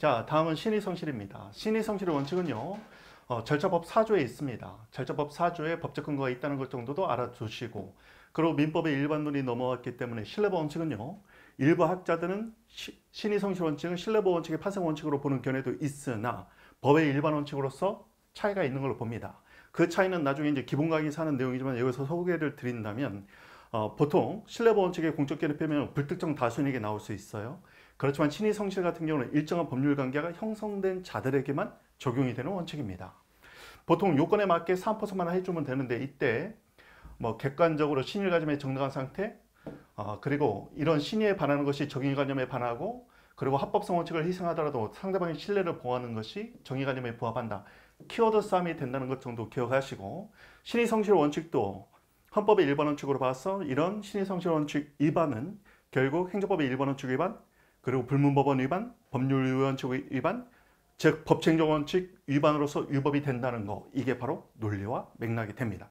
자, 다음은 신의 성실입니다. 신의 성실의 원칙은요. 어, 절차법 4조에 있습니다. 절차법 4조에 법적 근거가 있다는 것 정도도 알아두시고 그리고 민법의 일반론이 넘어왔기 때문에 신뢰보 원칙은요. 일부 학자들은 신의 성실 원칙은 신뢰보 원칙의 파생 원칙으로 보는 견해도 있으나 법의 일반 원칙으로서 차이가 있는 걸로 봅니다. 그 차이는 나중에 이제 기본 강의 사는 내용이지만 여기서 소개를 드린다면 어, 보통 신뢰보험 측의 공적 개입 표면은 불특정 다수인에게 나올 수 있어요. 그렇지만 친위 성실 같은 경우는 일정한 법률 관계가 형성된 자들에게만 적용이 되는 원칙입니다. 보통 요건에 맞게 3%만 해주면 되는데 이때 뭐 객관적으로 신일관념의 정당한 상태 어, 그리고 이런 신의에 반하는 것이 정의관념에 반하고 그리고 합법성 원칙을 희생하더라도 상대방의 신뢰를 보호하는 것이 정의관념에 부합한다. 키워드 싸움이 된다는 것 정도 기억하시고 신의 성실 원칙도 헌법의 일반 원칙으로 봐서 이런 신의성실 원칙 위반은 결국 행정법의 일반 원칙 위반, 그리고 불문법원 위반, 법률 원칙 위반, 즉 법쟁정 원칙 위반으로서 위법이 된다는 거 이게 바로 논리와 맥락이 됩니다.